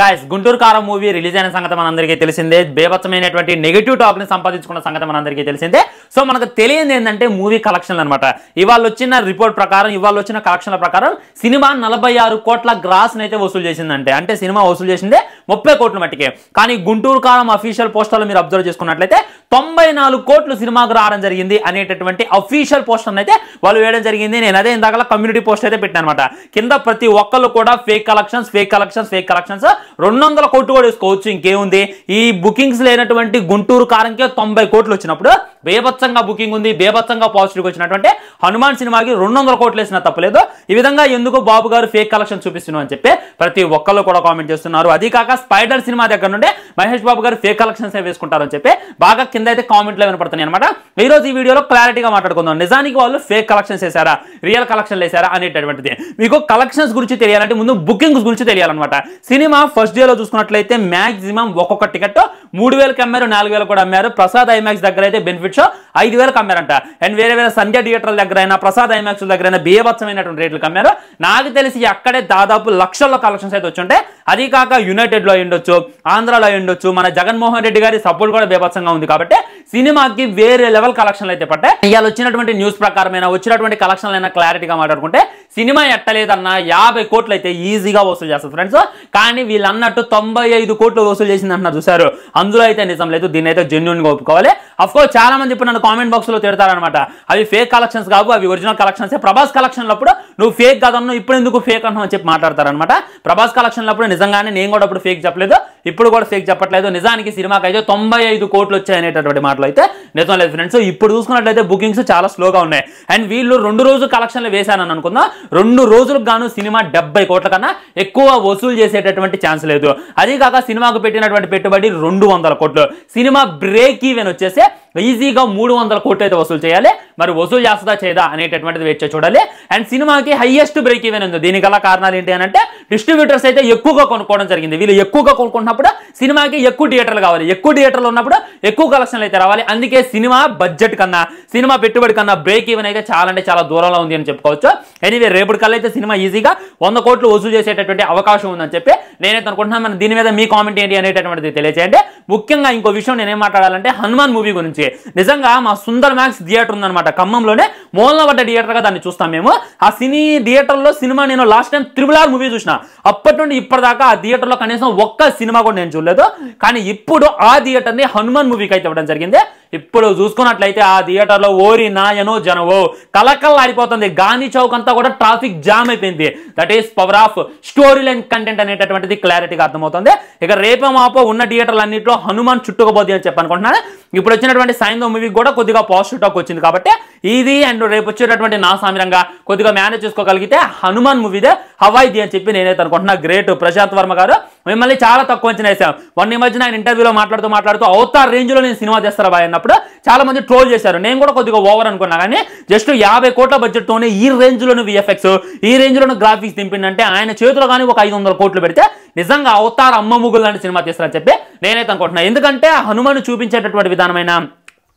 guys Guntur కారం movie release అయిన సంగతి మనందరికీ తెలిసిందే బేభత్సమైనటువంటి నెగిటివ్ టాక్ ని సంపాదించుకున్న సంగతి మనందరికీ తెలిసిందే సో మనకు తెలియదు ఏంటంటే మూవీ కలెక్షన్లు అనమాట ఇవాళ వచ్చిన రిపోర్ట్ ప్రకారం ఇవాళ వచ్చిన కలెక్షన్ల ప్రకారం సినిమా నలభై కోట్ల గ్రాస్ అయితే వసూలు చేసిందంటే అంటే సినిమా వసూలు చేసిందే ముప్పై కోట్ల మట్టికే కానీ గుంటూరు కాలం అఫీషియల్ పోస్టర్లు మీరు అబ్జర్వ్ చేసుకున్నట్లయితే తొంభై నాలుగు కోట్లు సినిమాకు రావడం జరిగింది అనేటటువంటి అఫీషియల్ పోస్టర్ అయితే వాళ్ళు వేయడం జరిగింది నేను అదే ఇందాకలా కమ్యూనిటీ పోస్ట్ అయితే పెట్టాను అనమాట కింద ప్రతి ఒక్కళ్ళు కూడా fake collections fake collections fake collections రెండు వందల కోట్లు కూడా వేసుకోవచ్చు ఇంకేముంది ఈ బుకింగ్స్ లేనటువంటి గుంటూరు కారంకే తొంభై కోట్లు వచ్చినప్పుడు బేభత్సంగా బుకింగ్ ఉంది బేభత్సంగా పాజిటివ్ వచ్చినటువంటి హనుమాన్ సినిమాకి రెండు వందల కోట్లు వేసినా తప్పలేదు ఈ విధంగా ఎందుకు బాబు గారు ఫేక్ కలెక్షన్ చూపిస్తున్నావు అని చెప్పి ప్రతి ఒక్కళ్ళు కూడా కామెంట్ చేస్తున్నారు అది కాక స్పైడర్ సినిమా దగ్గర నుండి మహేష్ బాబు గారు ఫేక్ కలెక్షన్స్ వేసుకుంటారని చెప్పి బాగా కింద అయితే కామెంట్లో వినపడుతున్నాయి అనమాట ఈ రోజు ఈ వీడియోలో క్లారిటీగా మాట్లాడుకుందాం నిజానికి వాళ్ళు ఫేక్ కలెక్షన్స్ వేసారా రియల్ కలెక్షన్లు వేసారా అనేటటువంటిది మీకు కలెక్షన్స్ గురించి తెలియాలంటే ముందు బుకింగ్స్ గురించి తెలియాలన్నమాట సినిమా ఫస్ట్ డేలో చూసుకున్నట్లయితే మ్యాక్సిమం ఒక్కొక్క టికెట్ మూడు వేలకు అమ్మారు నాలుగు వేలు కూడా అమ్మారు ప్రసాద్ ఐమాక్స్ దగ్గర అయితే బెనిఫిట్ పిక్చర్ ఐదు వేలకు అమ్మారంట అండ్ వేరే వేరే సంధ్య థియేటర్ల దగ్గర అయినా ప్రసాద్ ఐమాక్స్ దగ్గర అయినా బీభత్సమైనటువంటి రేట్లు అమ్మారు నాకు తెలిసి అక్కడే దాదాపు లక్షల్లో కలెక్షన్స్ అయితే ఉంటే అది కాక యునైటెడ్ లో ఉండొచ్చు ఆంధ్రాలో ఉండొచ్చు మన జగన్మోహన్ రెడ్డి గారి సపోర్ట్ కూడా బీభత్సంగా ఉంది కాబట్టి సినిమాకి వేరే లెవెల్ కలెక్షన్లు అయితే పట్టాయి ఇవాళ వచ్చినటువంటి న్యూస్ ప్రకారమైన వచ్చినటువంటి కలెక్షన్లు అయినా క్లారిటీగా మాట్లాడుకుంటే సినిమా ఎట్టలేదన్నా యాభై కోట్లు అయితే ఈజీగా వసూలు చేస్తారు ఫ్రెండ్స్ కానీ వీళ్ళు అన్నట్టు తొంభై ఐదు కోట్లు వసూలు చేసింది అంటున్నారు చూసారు అందులో అయితే నిజం లేదు దీని అయితే జెన్యున్గా ఒప్పుకోవాలి అఫ్కోర్స్ చాలా మంది ఇప్పుడు నన్ను కామెంట్ బాక్స్లో తిడతారనమాట అవి ఫేక్ కలెక్షన్స్ కావు అవి ఒరిజినల్ కలెక్షన్స్ ప్రభాస్ లప్పుడు నువ్వు ఫేక్ కదన్నావు ఇప్పుడు ఎందుకు ఫేక్ అన్నావు అని చెప్పి మాట్లాడతారనమాట ప్రభాస్ లప్పుడు నిజంగానే నేను కూడా ఇప్పుడు ఫేక్ చెప్పలేదు ఇప్పుడు కూడా ఫేక్ చెప్పట్లేదు నిజానికి సినిమాకి అయితే తొంభై ఐదు కోట్లు వచ్చాయనేటటువంటి మాటలు అయితే నిజం లేదు ఫ్రెండ్స్ ఇప్పుడు చూసుకున్నట్లయితే బుకింగ్స్ చాలా స్లోగా ఉన్నాయి అండ్ వీళ్ళు రెండు రోజు కలెక్షన్లు వేశానని అనుకుందాం రెండు రోజులకు గాను సినిమా డెబ్బై కోట్ల కన్నా ఎక్కువ వసూలు చేసేటటువంటి ఛాన్స్ లేదు అదే కాక సినిమాకు పెట్టినటువంటి పెట్టుబడి రెండు వందల కోట్లు సినిమా బ్రేక్ ఈవెన్ వచ్చేసి ఈజీగా మూడు వందల కోట్లు అయితే వసూలు చేయాలి మరి వసూలు చేస్తుందా చేయదా అనేటటువంటిది వేచి చూడాలి అండ్ సినిమాకి హైయెస్ట్ బ్రేక్ ఈవెన్ ఉంది దీనికి గల కారణాలు ఏంటి అని అంటే డిస్ట్రిబ్యూటర్స్ అయితే ఎక్కువగా కొనుక్కోవడం జరిగింది వీళ్ళు ఎక్కువగా కొనుక్కున్నప్పుడు సినిమాకి ఎక్కువ థియేటర్లు కావాలి ఎక్కువ థియేటర్లు ఉన్నప్పుడు ఎక్కువ కలెక్షన్లు అయితే రావాలి అందుకే సినిమా బడ్జెట్ కన్నా సినిమా పెట్టుబడి కన్నా బ్రేక్ ఈవెన్ అయితే చాలా అంటే చాలా దూరంలో ఉంది అని చెప్పుకోవచ్చు ఎనీవే రేపటి కల్లా అయితే సినిమా ఈజీగా వంద కోట్లు వసూలు చేసేటటువంటి అవకాశం ఉందని చెప్పి నేనైతే అనుకుంటున్నాను దీని మీద మీ కామెంట్ ఏంటి అనేటటువంటిది తెలియజేయండి ముఖ్యంగా ఇంకో విషయం నేనేం మాట్లాడాలంటే హనుమాన్ మూవీ గురించి నిజంగా మా సుందర్ మ్యాక్స్ థియేటర్ ఉందన్నమాట ఖమ్మంలోనే మూలన పడ్డ థియేటర్గా దాన్ని చూస్తాం మేము ఆ సినీ థియేటర్లో సినిమా నేను లాస్ట్ టైం ఆర్ మూవీ చూసిన అప్పటి నుండి ఇప్పటిదాకా ఆ థియేటర్లో కనీసం ఒక్క సినిమా కూడా నేను చూడలేదు కానీ ఇప్పుడు ఆ థియేటర్ని హనుమాన్ మూవీకి అయితే ఇవ్వడం జరిగింది ఇప్పుడు చూసుకున్నట్లయితే ఆ థియేటర్లో ఓరి నాయనో జనవో కలకల్లాడిపోతుంది గాంధీ చౌక్ అంతా కూడా ట్రాఫిక్ జామ్ అయిపోయింది that is power of story line content అనేటటువంటిది క్లారిటీగా అర్థమవుతుంది ఇక రేపే మాపో ఉన్న థియేటర్లు అన్నింటిలో హనుమాన్ చుట్టుకుపోతుంది అని చెప్పనుకుంటున్నాను ఇప్పుడు వచ్చినటువంటి సాయంత్రం మూవీ కూడా కొద్దిగా పాజిటివ్ టాక్ వచ్చింది కాబట్టి ఇది అండ్ రేపు వచ్చేటటువంటి నా సామిరంగా కొద్దిగా మేనేజ్ చేసుకోగలిగితే హనుమాన్ మూవీదే హవాయిది అని చెప్పి నేనైతే అనుకుంటున్నా గ్రేట్ ప్రశాంత్ వర్మ గారు మిమ్మల్ని చాలా తక్కువ అంచనా వేసాం వన్ ఈ మధ్యన ఆయన ఇంటర్వ్యూలో మాట్లాడుతూ మాట్లాడుతూ అవుతార్ రేంజ్లో నేను సినిమా చేస్తారా బాయ్ అన్నప్పుడు చాలా మంది ట్రోల్ చేశారు నేను కూడా కొద్దిగా ఓవర్ అనుకున్నా కానీ జస్ట్ యాభై కోట్ల బడ్జెట్తోనే ఈ రేంజ్లోని విఎఫ్ఎక్స్ ఈ రేంజ్లోని గ్రాఫిక్స్ దింపిందంటే ఆయన చేతిలో కానీ ఒక ఐదు కోట్లు పెడితే నిజంగా అవతార అమ్మ ముగ్గులు లాంటి సినిమా తీస్తారని చెప్పి నేనైతే అనుకుంటున్నాను ఎందుకంటే హనుమాను చూపించేటటువంటి విధానమైన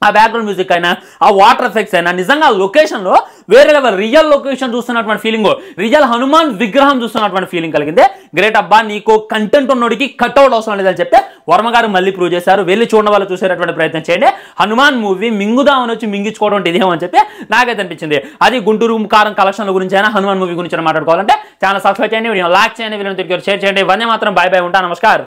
ఆ బ్యాక్గ్రౌండ్ మ్యూజిక్ అయినా ఆ వాటర్ ఎఫెక్ట్స్ అయినా నిజంగా లొకేషన్లో వేరే లెవెల్ రియల్ లొకేషన్ చూస్తున్నటువంటి ఫీలింగ్ రియల్ హనుమాన్ విగ్రహం చూస్తున్నటువంటి ఫీలింగ్ కలిగింది గ్రేట్ అబ్బా నీకు కంటెంట్ ఉన్నోడికి కట్అవుట్ అవసరం లేదని చెప్తే వర్మగారు మళ్ళీ ప్రూవ్ చేశారు వెళ్ళి చూడడం వల్ల చూసేటటువంటి ప్రయత్నం చేయండి హనుమాన్ మూవీ మింగుదామని వచ్చి మింగించుకోవడం ఇదేమో అని చెప్పి నాకైతే అనిపించింది అది గుంటూరు కారం కలెక్షన్ల గురించి అయినా హనుమాన్ మూవీ గురించి మాట్లాడుకోవాలంటే ఛానల్ సబ్స్క్రైబ్ చేయండి వీడియో లాక్ చేయండి వీడియో షేర్ చేయండి ఇవన్నీ మాత్రం బాయ్ బాయ్ ఉంటా నమస్కారం